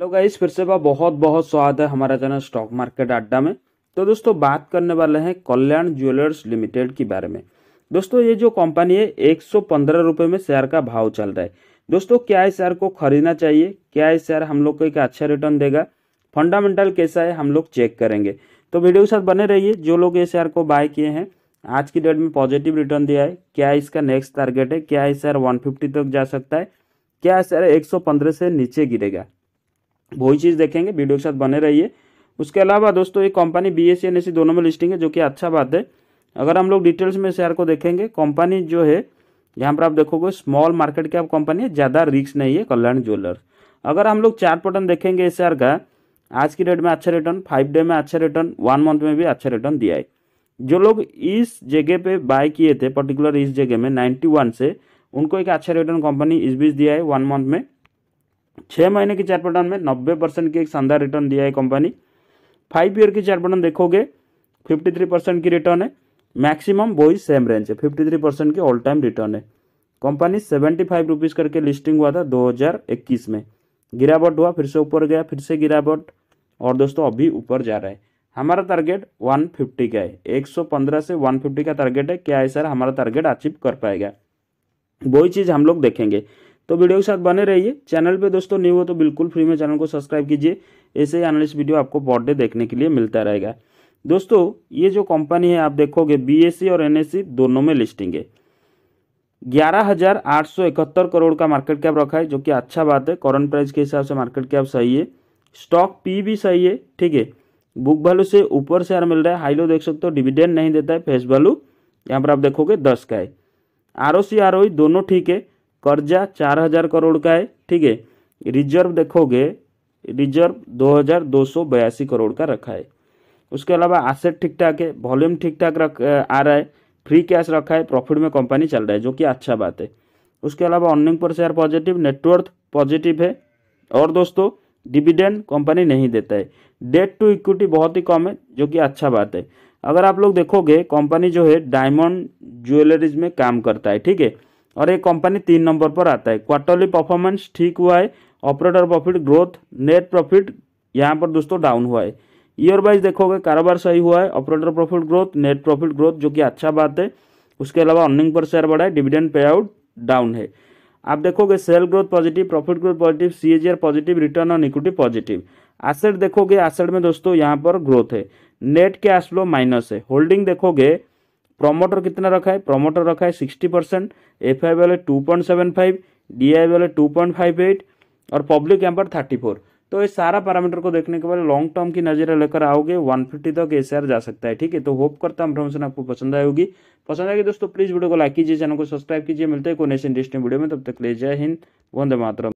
hello guys फिर से बा बहुत बहुत स्वागत है हमारा चैनल स्टॉक मार्केट अड्डा में तो दोस्तों बात करने वाले हैं कल्याण ज्वेलर्स लिमिटेड के बारे में दोस्तों ये जो कंपनी है एक सौ में शेयर का भाव चल रहा है दोस्तों क्या इस शेयर को खरीदना चाहिए क्या इस शेयर हम लोग को एक अच्छा रिटर्न देगा फंडामेंटल कैसा है हम लोग चेक करेंगे तो वीडियो के साथ बने रहिए जो लोग ये शेयर को बाय किए हैं आज की डेट में पॉजिटिव रिटर्न दिया है क्या इसका नेक्स्ट टारगेट है क्या इस शेयर वन तक जा सकता है क्या शेयर एक से नीचे गिरेगा वही चीज़ देखेंगे वीडियो के साथ बने रहिए उसके अलावा दोस्तों ये कंपनी बी एस एन दोनों में लिस्टिंग है जो कि अच्छा बात है अगर हम लोग डिटेल्स में शेयर को देखेंगे कंपनी जो है यहाँ पर आप देखोगे स्मॉल मार्केट कैप कंपनी है ज़्यादा रिक्स नहीं है कल्याण ज्वेलर्स अगर हम लोग चार पटन देखेंगे इस शेयर का आज की डेट में अच्छा रिटर्न फाइव डे में अच्छा रिटर्न वन मंथ में भी अच्छा रिटर्न दिया है जो लोग इस जगह पे बाय किए थे पर्टिकुलर इस जगह में 91 से उनको एक अच्छा रिटर्न कंपनी इस बीच दिया है वन मंथ में छः महीने की चार पटन में नब्बे परसेंट की एक शानदार रिटर्न दिया है कंपनी फाइव ईयर की चार पटन देखोगे फिफ्टी थ्री परसेंट की रिटर्न है मैक्सिमम वही सेम रेंज है फिफ्टी थ्री परसेंट की ऑल टाइम रिटर्न है कंपनी सेवेंटी फाइव रुपीज़ करके लिस्टिंग हुआ था दो हज़ार इक्कीस में गिरावट हुआ फिर से ऊपर गया फिर से गिरावट और दोस्तों अभी ऊपर जा रहा है हमारा टारगेट फिफ्टी का है पंद्रह से फिफ्टी का टारगेट है क्या है सर हमारा टारगेट अचीव कर पाएगा वही चीज़ हम लोग देखेंगे तो वीडियो के साथ बने रहिए चैनल पे दोस्तों न्यू हो तो बिल्कुल फ्री में चैनल को सब्सक्राइब कीजिए ऐसे ही एनालिस्ट वीडियो आपको बहुत डे देखने के लिए मिलता रहेगा दोस्तों ये जो कंपनी है आप देखोगे बी और एनएससी दोनों में लिस्टिंग है ग्यारह हजार आठ सौ इकहत्तर करोड़ का मार्केट कैप रखा है जो कि अच्छा बात है करंट प्राइस के हिसाब से मार्केट कैप सही है स्टॉक पी भी सही है ठीक है बुक वैल्यू से ऊपर शेयर मिल रहा है हाई लो देख सकते हो डिविडेंड नहीं देता है फेस वैल्यू यहाँ पर आप देखोगे दस का है R O C R O दोनों ठीक है कर्जा चार हज़ार करोड़ का है ठीक है रिजर्व देखोगे रिजर्व दो हज़ार दो सौ बयासी करोड़ का रखा है उसके अलावा एसेट ठीक ठाक है वॉल्यूम ठीक ठाक रख आ रहा है फ्री कैश रखा है प्रॉफिट में कंपनी चल रहा है जो कि अच्छा बात है उसके अलावा earning per share positive net worth positive है और दोस्तों डिविडेंड कंपनी नहीं देता है डेट टू इक्विटी बहुत ही कम है जो कि अच्छा बात है अगर आप लोग देखोगे कंपनी जो है डायमंड ज्वेलरीज में काम करता है ठीक है और ये कंपनी तीन नंबर पर आता है क्वार्टरली परफॉर्मेंस ठीक हुआ है operator profit growth net profit यहाँ पर दोस्तों डाउन हुआ है ईयर वाइज देखोगे कारोबार सही हुआ है operator profit growth net profit growth जो कि अच्छा बात है उसके अलावा अर्निंग पर शेयर बढ़ा है डिविडेंड पे आउट डाउन है आप देखोगे sale growth positive profit growth positive सी positive return on equity positive asset देखोगे एसेट में दोस्तों यहाँ पर ग्रोथ है नेट कैश फ्लो माइनस है होल्डिंग देखोगे प्रोमोटर कितना रखा है प्रमोटर रखा है सिक्सटी परसेंट एफ आई वाले two point seven five D I वाले टू पॉइंट फाइव एट और पब्लिक यहाँ पर थर्टी फोर तो ये सारा पैरामीटर को देखने के बाद लॉन्ग टर्म की नज़र लेकर आओगे वन फिफ्टी तक ए जा सकता है ठीक है तो होप करता हूँ इन्फॉर्मेशन आपको पसंद आएगी पसंद आएगी दोस्तों प्लीज़ वीडियो को लाइक कीजिए चैनल को सब्सक्राइब कीजिए मिलते हैं कोई नेशन वीडियो में तब तक ले जय हिंद वंदे मातरम